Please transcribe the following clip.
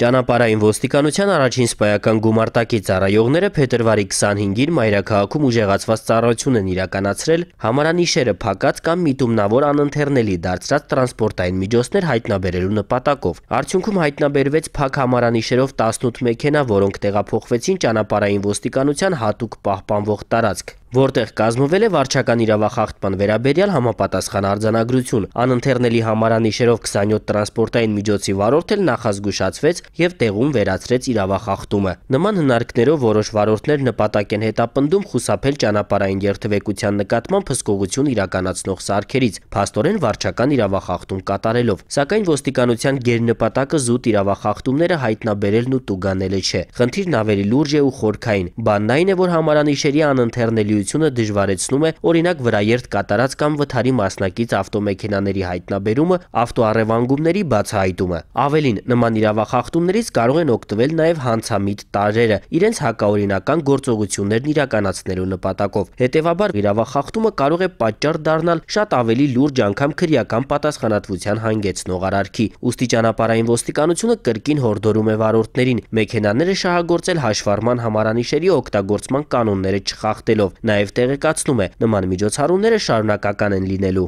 Ճանապարհային ոստիկանության առաջին սպայական գումարտակի ծառայողները փետրվարի 25-ին մայրաքաղաքում ուժեղացված ծառայություն են իրականացրել համարանիշերը փակած կամ միտումնավոր անընթեռնելի դարձած տրանսպորտային միջոցներ հայտնաբերելու նպատակով։ Արդյունքում հայտնաբերվեց փակ համարանիշերով 18 մեքենա, որոնք տեղափոխվեցին ճանապարհային ոստիկանության հատուկ պահպանվող տարածք որտեղ կազմվել է վարչական իրավախախտման վերաբերյալ համապատասխան արձանագրություն։ Անընթեռնելի համարանի շերով 27 տրանսպորտային միջոցի վարորդել նախազգուշացվեց եւ տեղում վերացրեց իրավախախտումը։ Նման հնարքներով որոշ վարորդներ նպատակ են հետապնդում խուսափել ճանապարհային երթևեկության նկատմամբ հսկողություն իրականացնող սարքերից, փաստորեն վարչական իրավախախտում կատարելով։ Սակայն ոստիկանության գերնպատակը զուտ իրավախախտումները հայտնաբերելն ու տուգանելը չէ։ Խնդիրն ավելի լուրջ է ու խորքային։ Բանն այն է, որ համարանիշերի անընթեռնելի դրույթությունը դժվարեցնում է օրինակ վրաերթ կատարած կամ վթարի մասնակից ավտոմեքենաների հայտնաբերումը, ավտոառևանգումների բացահայտումը։ Ավելին, նման իրավախախտումներից կարող են օգտվել նաև հանցամիտ տարրերը, իրենց հակաօրինական գործողություններն իրականացնելու նպատակով։ Հետևաբար իրավախախտումը կարող է պատճառ դառնալ շատ ավելի լուրջ անգամ քրեական պատասխանատվության հանգեցնող արարքի։ Ոստի ճանապարհային ոստիկանությունը կրկին հորդորում է վարորդներին մեքենաները շահագործել հաշվառման համարանիշերի օգտագործման կանոնները չխախտելով։ Նաև տեղեկացնում է, նման միջոցառումները շարունակական են լինելու։